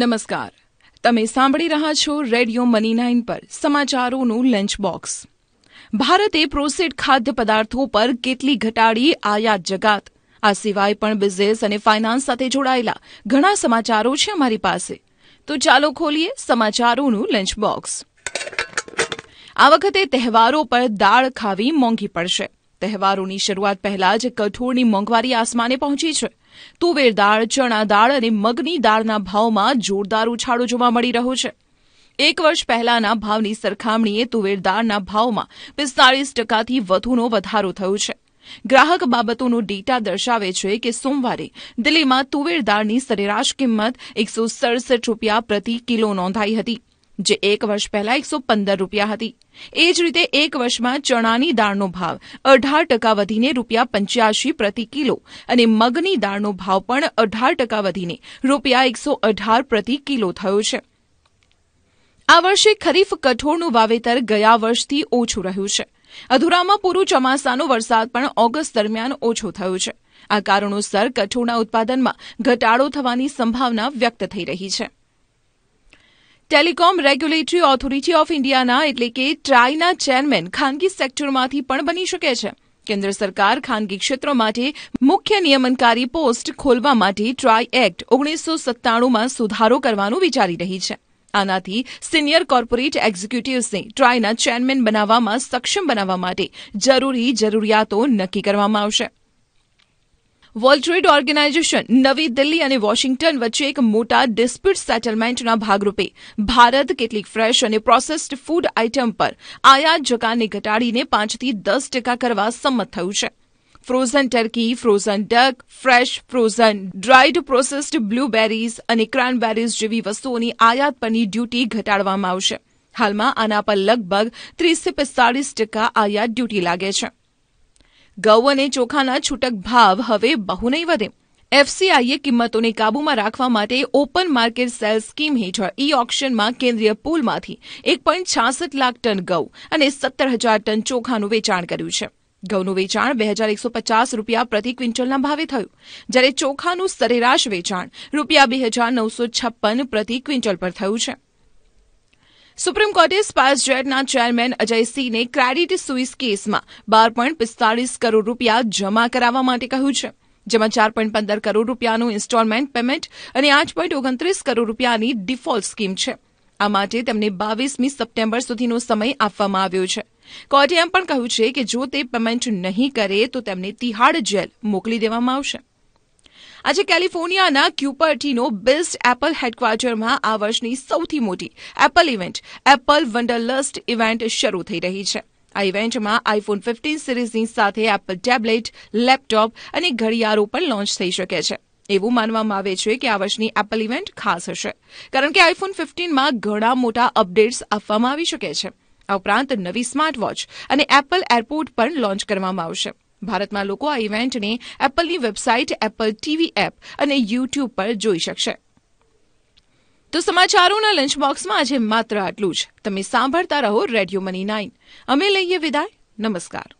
નમસ્કાર તમે સાંભળી રહ્યા છો રેડિયો મની નાઇન પર સમાચારોનું લંચ બોક્સ ભારતે પ્રોસેટ ખાદ્ય પદાર્થો પર કેટલી ઘટાડી આયાત જગાત આ સિવાય પણ બિઝનેસ અને ફાઇનાન્સ સાથે જોડાયેલા ઘણા સમાચારો છે અમારી પાસે તો ચાલો ખોલીએ સમાચારોનું લંચ બોક્સ આ વખતે તહેવારો પર દાળ ખાવી મોંઘી પડશે તહેવારોની શરૂઆત પહેલા જ કઠોળની મોંઘવારી આસમાને પહોંચી છે તુવેર દાળ ચણા દાળ અને મગની દાળના ભાવમાં જોરદાર ઉછાળો જોવા મળી રહ્યો છે એક વર્ષ પહેલાના ભાવની સરખામણીએ તુવેર દાળના ભાવમાં પિસ્તાળીસ ટકાથી વધુનો વધારો થયો છે ગ્રાહક બાબતોનો ડેટા દર્શાવે છે કે સોમવારે દિલ્હીમાં તુવેર દાળની સરેરાશ કિંમત એકસો સડસઠ રૂપિયા પ્રતિ કિલો નોંધાઈ હતી જે એક વર્ષ પહેલા એકસો પંદર રૂપિયા હતી એ જ રીતે એક વર્ષમાં ચણાની દાળનો ભાવ અઢાર ટકા વધીને રૂપિયા પંચ્યાસી પ્રતિ કિલો અને મગની દાળનો ભાવ પણ અઢાર ટકા વધીને રૂપિયા એકસો અઢાર પ્રતિ કિલો થયો છે આ વર્ષે ખરીફ કઠોળનું વાવેતર ગયા વર્ષથી ઓછું રહ્યું છે અધુરામાં પૂરું ચોમાસાનો વરસાદ પણ ઓગસ્ટ દરમિયાન ઓછો થયો છે આ કારણોસર કઠોળના ઉત્પાદનમાં ઘટાડો થવાની સંભાવના વ્યક્ત થઈ રહી છે ટેલિકોમ રેગ્યુલેટરી ઓથોરિટી ઓફ ઇન્ડિયાના એટલે કે ટ્રાયના ચેરમેન ખાનગી સેક્ટરમાંથી પણ બની શકે છે કેન્દ્ર સરકાર ખાનગી ક્ષેત્રો માટે મુખ્ય નિયમનકારી પોસ્ટ ખોલવા માટે ટ્રાય એક્ટ ઓગણીસો સત્તાણુંમાં સુધારો કરવાનું વિચારી રહી છે આનાથી સિનિયર કોર્પોરેટ એક્ઝિક્યુટિવ્સને ટ્રાયના ચેરમેન બનાવવામાં સક્ષમ બનાવવા માટે જરૂરી જરૂરિયાતો નક્કી કરવામાં આવશે વર્લ્ડ ટ્રેડ ઓર્ગેનાઇઝેશન નવી દિલ્હી અને વોશિંગ્ટન વચ્ચે એક મોટા ડિસ્પ્યુટ સેટલમેન્ટના ભાગરૂપે ભારત કેટલીક ફ્રેશ અને પ્રોસેસ્ડ ફૂડ આઇટમ પર આયાત જકાને ઘટાડીને પાંચથી દસ ટકા કરવા સંમત થયું છે frozen turkey frozen duck fresh frozen dried processed blueberries અને ક્રેનબેરીઝ જેવી વસ્તુઓની આયાત પરની ડ્યુટી ઘટાડવામાં આવશે હાલમાં આના પર લગભગ ત્રીસથી પિસ્તાળીસ ટકા આયાત ડ્યુટી લાગે છે ઘઉં અને ચોખાના છૂટક ભાવ હવે બહુ નહીં વધે એફસીઆઈએ કિંમતોને કાબૂમાં રાખવા માટે ઓપન માર્કેટ સેલ સ્કીમ હેઠળ ઈ ઓક્શનમાં કેન્દ્રીય પુલમાંથી એક પોઈન્ટ છાસઠ લાખ ટન ઘઉં અને સત્તર હજાર ટન ચોખાનું વેચાણ કર્યું છે ઘઉંનું વેચાણ બે હજાર એકસો પચાસ રૂપિયા પ્રતિ ક્વિન્ટલના ભાવે થયું જ્યારે ચોખાનું સરેરાશ વેચાણ રૂપિયા બે હજાર નવસો છપ્પન પ્રતિ ક્વિન્ટલ પર થયું છે સુપ્રીમ કોર્ટે સ્પાઇસ ચેરમેન અજયસિંહને સિંહને ક્રેડિટ સુઇસ કેસમાં બાર પોઈન્ટ પિસ્તાળીસ કરોડ રૂપિયા જમા કરાવવા માટે કહ્યું છે જેમાં ચાર પોઈન્ટ પંદર કરોડ રૂપિયાનું ઇન્સ્ટોલમેન્ટ પેમેન્ટ અને આઠ પોઈન્ટ ઓગણત્રીસ કરોડ રૂપિયાની ડિફોલ્ટ સ્કીમ છે આ માટે તેમને બાવીસમી સપ્ટેમ્બર સુધીનો સમય આપવામાં આવ્યો છે કોર્ટે એમ પણ કહ્યું છે કે જો તે પેમેન્ટ નહીં કરે તો તેમને તિહાડ જેલ મોકલી દેવામાં આવશે આજે કેલિફોર્નિયાના ક્યુપર્ટીનો બેસ્ટ એપલ હેડક્વાર્ટરમાં આ વર્ષની સૌથી મોટી Apple event Apple Wanderlust event શરૂ થઈ રહી છે આ ઇવેન્ટમાં આઈફોન ફિફ્ટીન સિરીઝની સાથે એપલ ટેબ્લેટ લેપટોપ અને ઘડિયાળો પણ લોન્ચ થઈ શકે છે એવું માનવામાં આવે છે કે આ વર્ષની એપલ ઇવેન્ટ ખાસ હશે કારણ કે આઈફોન ફિફ્ટીનમાં ઘણા મોટા અપડેટ્સ આપવામાં આવી શકે છે આ ઉપરાંત નવી સ્માર્ટ વોચ અને એપલ એરપોર્ટ પણ લોન્ચ કરવામાં આવશે ભારતમાં લોકો આ ઇવેન્ટને એપલની વેબસાઇટ એપલ ટીવી એપ અને યુટ્યુબ પર જોઈ શકશે તો સમાચારોના લંચ બોક્સમાં આજે માત્ર આટલું જ તમે સાંભળતા રહો રેડિયો મની નાઇન અમે લઈએ વિદાય નમસ્કાર